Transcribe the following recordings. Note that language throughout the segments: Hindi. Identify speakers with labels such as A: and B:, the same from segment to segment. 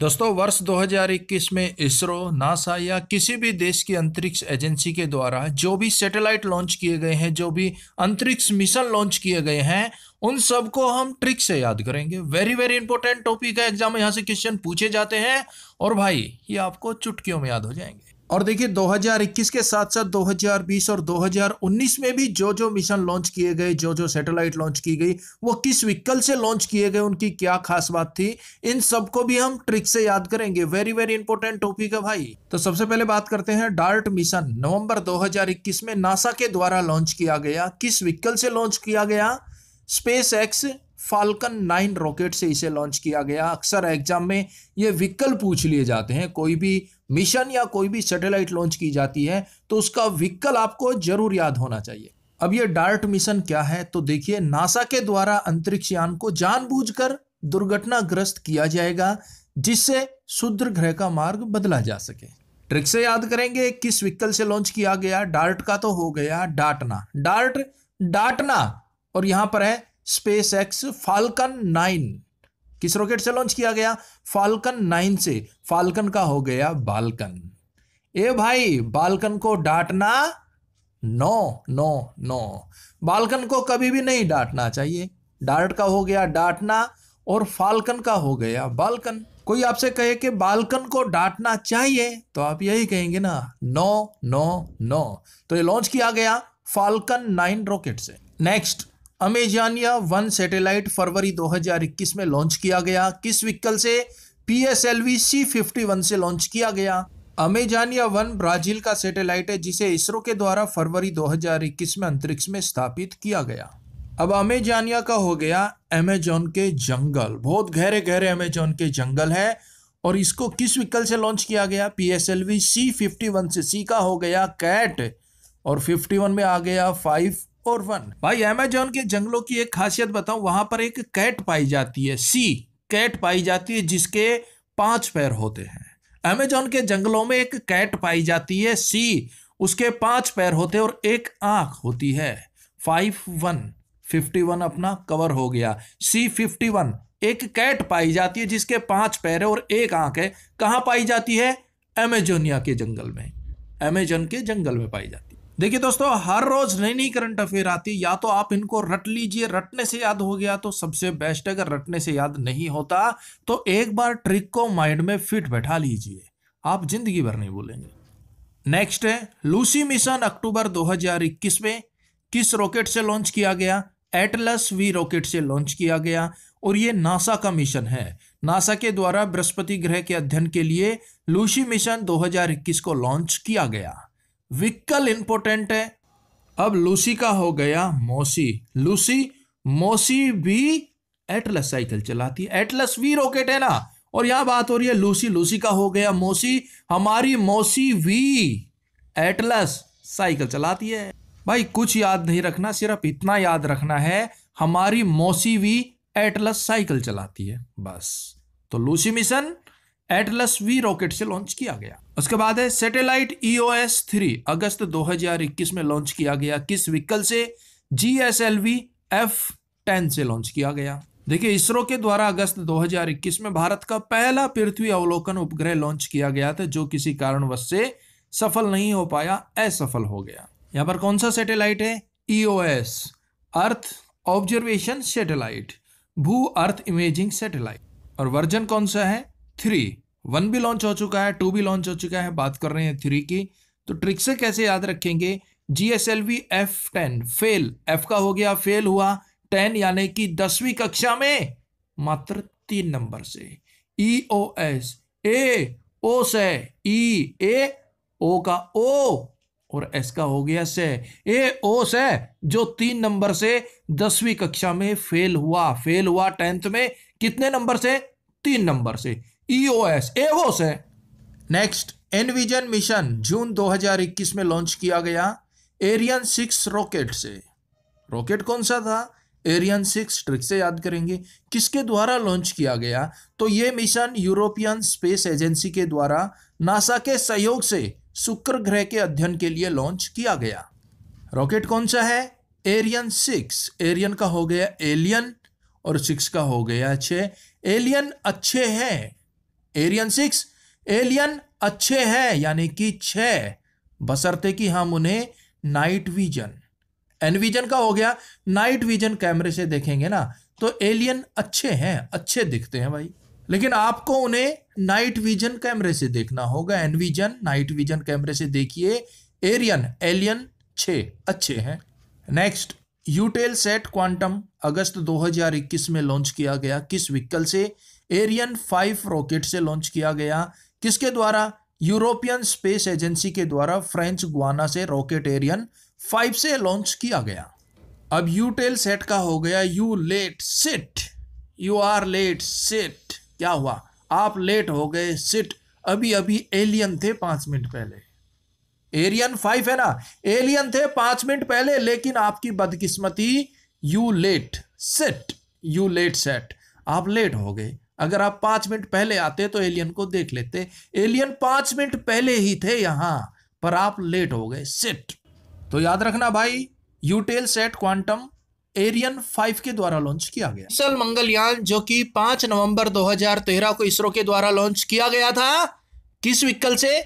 A: दोस्तों वर्ष 2021 में इसरो नासा या किसी भी देश की अंतरिक्ष एजेंसी के द्वारा जो भी सैटेलाइट लॉन्च किए गए हैं जो भी अंतरिक्ष मिशन लॉन्च किए गए हैं उन सबको हम ट्रिक से याद करेंगे वेरी वेरी इंपॉर्टेंट टॉपिक है एग्जाम में यहाँ से क्वेश्चन पूछे जाते हैं और भाई ये आपको चुटकियों में याद हो जाएंगे और देखिए 2021 के साथ साथ 2020 और 2019 में भी जो जो मिशन लॉन्च किए गए जो जो सैटेलाइट लॉन्च की गई वो किस विकल से लॉन्च किए गए उनकी क्या खास बात थी इन सबको भी हम ट्रिक से याद करेंगे वेरी वेरी इंपॉर्टेंट टॉपिक है भाई तो सबसे पहले बात करते हैं डार्ट मिशन नवंबर 2021 में नासा के द्वारा लॉन्च किया गया किस विकल से लॉन्च किया गया Space X Falcon nine rocket से इसे लॉन्च किया गया अक्सर एग्जाम में ये विकल्प पूछ लिए जाते हैं कोई भी मिशन या कोई भी सैटेलाइट लॉन्च की जाती है तो उसका विकल्प आपको जरूर याद होना चाहिए अब ये डार्ट मिशन क्या है तो देखिए नासा के द्वारा अंतरिक्ष यान को जानबूझकर दुर्घटनाग्रस्त किया जाएगा जिससे शुद्र ग्रह का मार्ग बदला जा सके ट्रिक से याद करेंगे किस विकल से लॉन्च किया गया डार्ट का तो हो गया डाटना डार्ट डाटना और यहां पर है स्पेस एक्स फाल्कन नाइन किस रॉकेट से लॉन्च किया गया फाल्कन नाइन से फाल्कन का हो गया बालकन ए भाई बालकन को डांटना नो नो नो बालकन को कभी भी नहीं डांटना चाहिए डार्ट का हो गया डांटना और फाल्कन का हो गया बालकन कोई आपसे कहे कि बालकन को डांटना चाहिए तो आप यही कहेंगे ना नो नो नो तो ये लॉन्च किया गया फाल्कन नाइन रॉकेट से नेक्स्ट अमेजानिया वन सैटेलाइट फरवरी 2021 में लॉन्च किया गया किस व्हीकल से P S L V C fifty one से लॉन्च किया गया अमेजानिया वन ब्राजील का सैटेलाइट है जिसे इसरो के द्वारा फरवरी 2021 में अंतरिक्ष में स्थापित किया गया अब अमेजानिया का हो गया अमेजोन के जंगल बहुत गहरे गहरे अमेजोन के जंगल है और इसको किस व्हीकल से लॉन्च किया गया P S L V C fifty one से सी का हो गया कैट और फिफ्टी वन में आ गया फाइव और वन भाई अमेजोन के जंगलों की एक खासियत बताऊं वहां पर एक कैट पाई जाती है सी कैट पाई जाती है जिसके पांच पैर होते हैं अमेजोन के जंगलों में एक कैट पाई जाती है सी उसके पांच पैर होते हैं और एक आंख होती है फाइव वन फिफ्टी वन अपना कवर हो गया सी फिफ्टी वन एक कैट पाई जाती है जिसके पांच पैर है और एक आंख है कहाँ पाई जाती है एमेजोनिया के जंगल में अमेजोन के जंगल में पाई जाती है देखिए दोस्तों हर रोज नई नई करंट अफेयर आती या तो आप इनको रट लीजिए रटने से याद हो गया तो सबसे बेस्ट अगर रटने से याद नहीं होता तो एक बार ट्रिक को माइंड में फिट बैठा लीजिए आप जिंदगी भर नहीं भूलेंगे नेक्स्ट है लूसी मिशन अक्टूबर 2021 में किस रॉकेट से लॉन्च किया गया एटलस वी रॉकेट से लॉन्च किया गया और ये नासा का मिशन है नासा के द्वारा बृहस्पति ग्रह के अध्ययन के लिए लूसी मिशन 2021 को लॉन्च किया गया विकल इंपॉर्टेंट है अब लूसी का हो गया मोसी लूसी मोसी भी एटलस साइकिल चलाती है एटलस वी रॉकेट है ना और यहां बात हो रही है लूसी लूसी का हो गया मोसी हमारी मोसी वी एटलस साइकिल चलाती है भाई कुछ याद नहीं रखना सिर्फ इतना याद रखना है हमारी मौसी वी एटलस साइकिल चलाती है बस तो Lucy mission Atlas V rocket से लॉन्च किया गया उसके बाद है सैटेलाइट ईओएस थ्री अगस्त 2021 में लॉन्च किया गया किस व्हीकल से G S L V F ten से लॉन्च किया गया देखिए इसरो के द्वारा अगस्त 2021 में भारत का पहला पृथ्वी अवलोकन उपग्रह लॉन्च किया गया था जो किसी कारणवश से सफल नहीं हो पाया असफल हो गया यहाँ पर कौन सा सैटेलाइट है ईओएस अर्थ ऑब्जर्वेशन सेटेलाइट भू अर्थ इमेजिंग सेटेलाइट और वर्जन कौन सा है थ्री वन भी लॉन्च हो चुका है टू भी लॉन्च हो चुका है बात कर रहे हैं थ्री की तो ट्रिक से कैसे याद रखेंगे G S L V F ten fail F का हो गया फेल हुआ टेन यानी कि दसवीं कक्षा में मात्र तीन नंबर से ई ओ एस ए ओ से ई ए ओ का ओ और एस का हो गया से ए ओ से जो तीन नंबर से दसवीं कक्षा में फेल हुआ फेल हुआ टेंथ में कितने नंबर से तीन नंबर से ईओएस एवोस है नेक्स्ट एनविजन मिशन जून 2021 में लॉन्च किया गया एरियन सिक्स रॉकेट से रॉकेट कौन सा था एरियन सिक्स ट्रिक से याद करेंगे किसके द्वारा लॉन्च किया गया तो ये मिशन यूरोपियन स्पेस एजेंसी के द्वारा नासा के सहयोग से शुक्र ग्रह के अध्ययन के लिए लॉन्च किया गया रॉकेट कौन सा है एरियन सिक्स एरियन का हो गया एलियन और सिक्स का हो गया छः एलियन अच्छे हैं एरियन सिक्स एलियन अच्छे हैं यानी कि छ बसरते कि हम उन्हें नाइट विजन एनविजन का हो गया नाइट विजन कैमरे से देखेंगे ना तो एलियन अच्छे हैं अच्छे दिखते हैं भाई लेकिन आपको उन्हें नाइट विजन कैमरे से देखना होगा एनविजन नाइट विजन कैमरे से देखिए एरियन एलियन छ अच्छे हैं नेक्स्ट यूटेल सेट क्वांटम अगस्त 2021 में लॉन्च किया गया किस व्हीकल से एरियन फाइव रॉकेट से लॉन्च किया गया किसके द्वारा यूरोपियन स्पेस एजेंसी के द्वारा फ्रेंच गुआना से रॉकेट एरियन फाइव से लॉन्च किया गया अब यू टेल सेट का हो गया you late sit you are late sit क्या हुआ आप लेट हो गए सिट अभी अभी एलियन थे पांच मिनट पहले एरियन फाइव है ना एलियन थे पांच मिनट पहले लेकिन आपकी बदकिस्मती you late set you late set आप लेट हो गए अगर आप पांच मिनट पहले आते तो एलियन को देख लेते एलियन पांच मिनट पहले ही थे यहां पर आप लेट हो गए सेट तो याद रखना भाई Eutelsat quantum Ariane five के द्वारा लॉन्च किया गया सल मंगलयान जो कि पांच नवंबर 2013 को इसरो के द्वारा लॉन्च किया गया था किस विकल से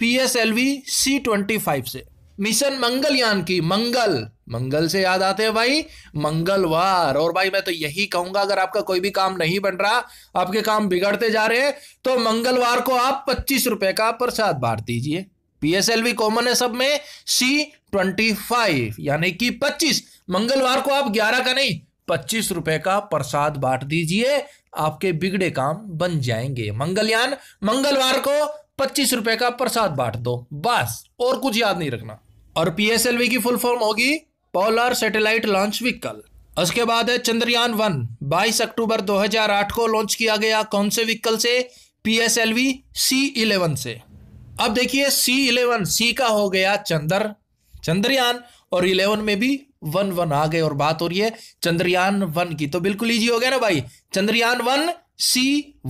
A: P S L V C twenty five से मिशन मंगलयान की मंगल मंगल से याद आते हैं भाई मंगलवार और भाई मैं तो यही कहूंगा अगर आपका कोई भी काम नहीं बन रहा आपके काम बिगड़ते जा रहे हैं तो मंगलवार को आप पच्चीस रुपए का प्रसाद बांट दीजिए पीएसएलवी कॉमन है सब में सी ट्वेंटी फाइव यानी कि पच्चीस मंगलवार को आप ग्यारह का नहीं पच्चीस रुपए का प्रसाद बांट दीजिए आपके बिगड़े काम बन जाएंगे मंगलयान मंगलवार को पच्चीस रुपए का प्रसाद बांट दो बस और कुछ याद नहीं रखना और पीएसएलवी की फुल फॉर्म होगी पोलर सैटेलाइट लॉन्च व्हीकल उसके बाद है चंद्रयान वन बाईस अक्टूबर 2008 को लॉन्च किया गया कौन से व्हीकल से P S L V C eleven से अब देखिए सी इलेवन सी का हो गया चंद्र चंद्रयान और इलेवन में भी वन वन आ गए और बात हो रही है चंद्रयान वन की तो बिल्कुल ईजी हो गया ना भाई Chandrayaan one C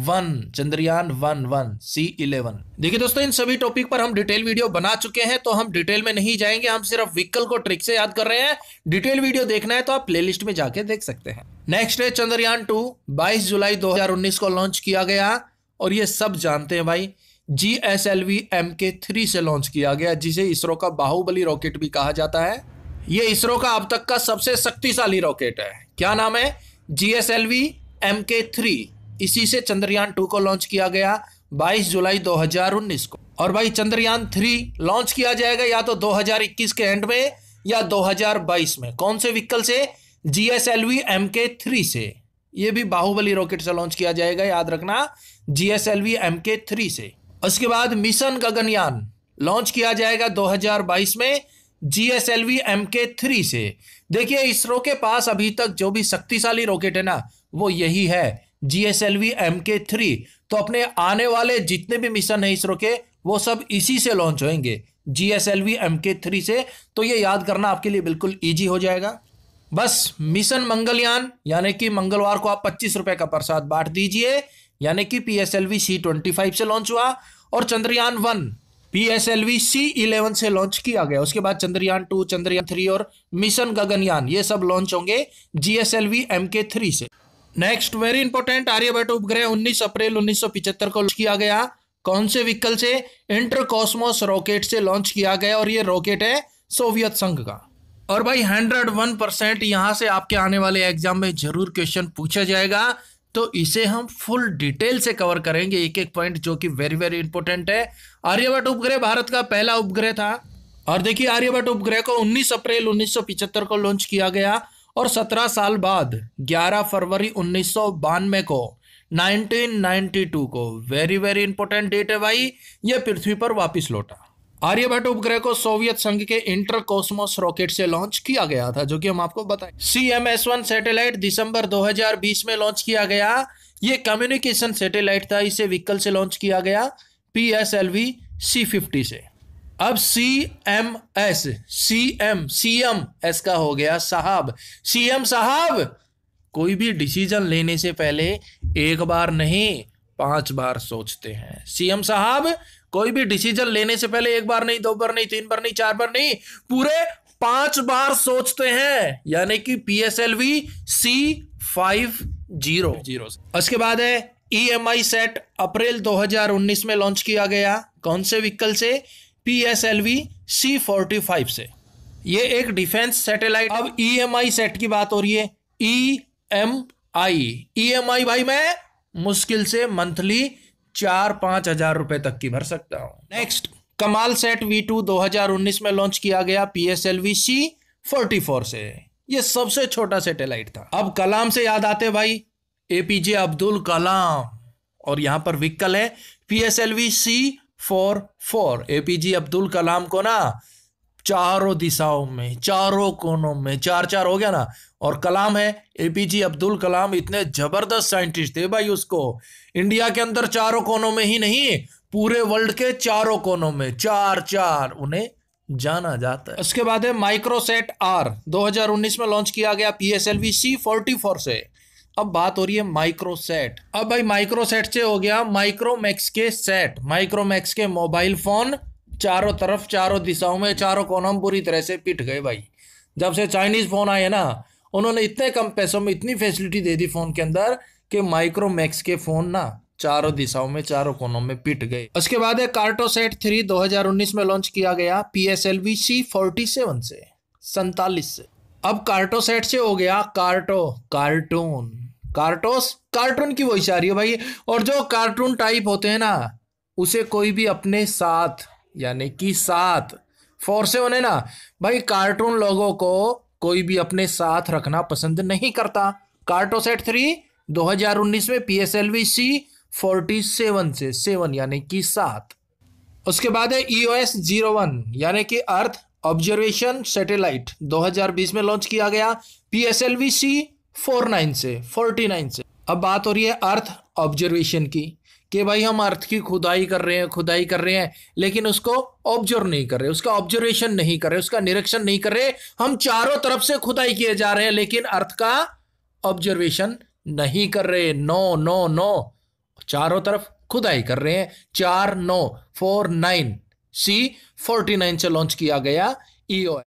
A: one Chandrayaan one one C eleven देखिए दोस्तों इन सभी टॉपिक पर हम डिटेल वीडियो बना चुके हैं तो हम डिटेल में नहीं जाएंगे हम सिर्फ विकल को ट्रिक से याद कर रहे हैं डिटेल वीडियो देखना है तो आप प्लेलिस्ट में जाके देख सकते हैं नेक्स्ट है चंद्रयान टू 22 जुलाई 2019 को लॉन्च किया गया और ये सब जानते हैं भाई G S L V M K three से लॉन्च किया गया जिसे इसरो का बाहुबली रॉकेट भी कहा जाता है ये इसरो का अब तक का सबसे शक्तिशाली रॉकेट है क्या नाम है G S L V M K three इसी से चंद्रयान टू को लॉन्च किया गया 22 जुलाई 2019 को और भाई चंद्रयान थ्री लॉन्च किया जाएगा या तो 2021 के एंड में या 2022 में कौन से व्हीकल से G S L V M K three से ये भी बाहुबली रॉकेट से लॉन्च किया जाएगा याद रखना G S L V M K three से उसके बाद मिशन गगनयान लॉन्च किया जाएगा 2022 में G S L V M K three से देखिए इसरो के पास अभी तक जो भी शक्तिशाली रॉकेट है ना वो यही है G S L V M K three तो अपने आने वाले जितने भी मिशन हैं इसरो के वो सब इसी से लॉन्च होंगे G S L V M K three से तो ये याद करना आपके लिए बिल्कुल ईजी हो जाएगा बस मिशन मंगलयान यानी कि मंगलवार को आप पच्चीस रुपए का प्रसाद बांट दीजिए यानी कि P S L V C twenty five से लॉन्च हुआ और Chandrayaan one P S L V C eleven से लॉन्च किया गया उसके बाद चंद्रयान टू चंद्रयान थ्री और मिशन गगनयान ये सब लॉन्च होंगे G S L V M K three से नेक्स्ट वेरी इंपॉर्टेंट आर्यभट्ट उपग्रह 19 अप्रैल 1975 को लॉन्च किया गया कौन से व्हीकल से इंटरकॉस्मोस रॉकेट से लॉन्च किया गया और ये रॉकेट है सोवियत संघ का और भाई हंड्रेड वन परसेंट यहाँ से आपके आने वाले एग्जाम में जरूर क्वेश्चन पूछा जाएगा तो इसे हम फुल डिटेल से कवर करेंगे एक एक पॉइंट जो कि वेरी वेरी इंपॉर्टेंट है आर्यभट्ट उपग्रह भारत का पहला उपग्रह था और देखिए आर्यभट्ट उपग्रह को 19 अप्रैल 1975 को लॉन्च किया गया और 17 साल बाद 11 फरवरी उन्नीस को 1992 को वेरी वेरी इंपॉर्टेंट डेट है भाई यह पृथ्वी पर वापस लौटा आर्यभट्ट उपग्रह को सोवियत संघ के इंटर कॉस्मोस रॉकेट से लॉन्च किया गया था जो कि हम आपको बताए C M S one satellite दिसंबर 2020 में लॉन्च किया गया ये कम्युनिकेशन सैटेलाइट था इसे व्हीकल से लॉन्च किया गया P S L V C fifty से अब C M S C M C M S का हो गया साहब सी एम साहब कोई भी डिसीजन लेने से पहले एक बार नहीं पांच बार सोचते हैं सीएम साहब कोई भी डिसीजन लेने से पहले एक बार नहीं दो बार नहीं तीन बार नहीं चार बार नहीं पूरे पांच बार सोचते हैं यानी कि P S L V C five zero zero उसके बाद है ई एम आई सेट अप्रैल 2019 में लॉन्च किया गया कौन से व्हीकल से P S L V C forty five से ये एक डिफेंस सैटेलाइट अब ई एम आई सेट की बात हो रही है ई एम आई ई एम आई भाई मैं मुश्किल से मंथली चार पांच हजार रुपए तक की भर सकता हूं नेक्स्ट कमाल सेट वी टू दो हजार उन्नीस में लॉन्च किया गया P S L V C forty four से ये सबसे छोटा सैटेलाइट था अब कलाम से याद आते भाई एपीजे अब्दुल कलाम और यहां पर विकल है P S L V C four four A P J Abdul Kalam को ना चारों दिशाओं में चारों कोनों में चार चार हो गया ना और कलाम है ए पी जी अब्दुल कलाम इतने जबरदस्त साइंटिस्ट थे भाई उसको इंडिया के अंदर चारों कोनों में ही नहीं पूरे वर्ल्ड के चारों कोनों में चार चार उन्हें जाना जाता है उसके बाद है माइक्रोसेट आर 2019 में लॉन्च किया गया P S L V C forty four से अब बात हो रही है माइक्रोसेट अब भाई माइक्रोसेट से हो गया माइक्रोमैक्स के सेट माइक्रोमैक्स के मोबाइल फोन चारों तरफ चारों दिशाओं में चारों कोनों में पूरी तरह से पिट गए भाई जब से चाइनीज फोन आए ना उन्होंने इतने कम पैसों में इतनी फैसिलिटी दे दी फोन के अंदर कि माइक्रोमैक्स के फोन ना चारों दिशाओं में चारों कोनों में पिट गए उसके बाद है कार्टोसेट थ्री उन्नीस में लॉन्च किया गया P S L V C forty seven से सैतालीस से अब कार्टोसेट से हो गया कार्टो कार्टून कार्टोस कार्टून की वही चाह रही है भाई और जो कार्टून टाइप होते हैं ना उसे कोई भी अपने साथ यानी कि साथ फोर से उन्हें ना भाई कार्टून लोगों को कोई भी अपने साथ रखना पसंद नहीं करता कार्टोसेट थ्री 2019 में P S L V C forty seven से सेवन यानी कि सात उसके बाद है E O S zero one यानी कि अर्थ ऑब्जर्वेशन सैटेलाइट 2020 में लॉन्च किया गया P S L V C four nine से फोर्टी नाइन से अब बात हो रही है अर्थ ऑब्जर्वेशन की कि भाई हम अर्थ की खुदाई कर रहे हैं खुदाई कर रहे हैं लेकिन उसको ऑब्जर्व नहीं कर रहे उसका ऑब्जर्वेशन नहीं कर रहे उसका निरीक्षण नहीं कर रहे हम चारों तरफ से खुदाई किए जा रहे हैं लेकिन अर्थ का ऑब्जर्वेशन नहीं कर रहे नो नो नो चारों तरफ खुदाई कर रहे हैं चार नो four nine C forty nine से लॉन्च किया गया ईओ e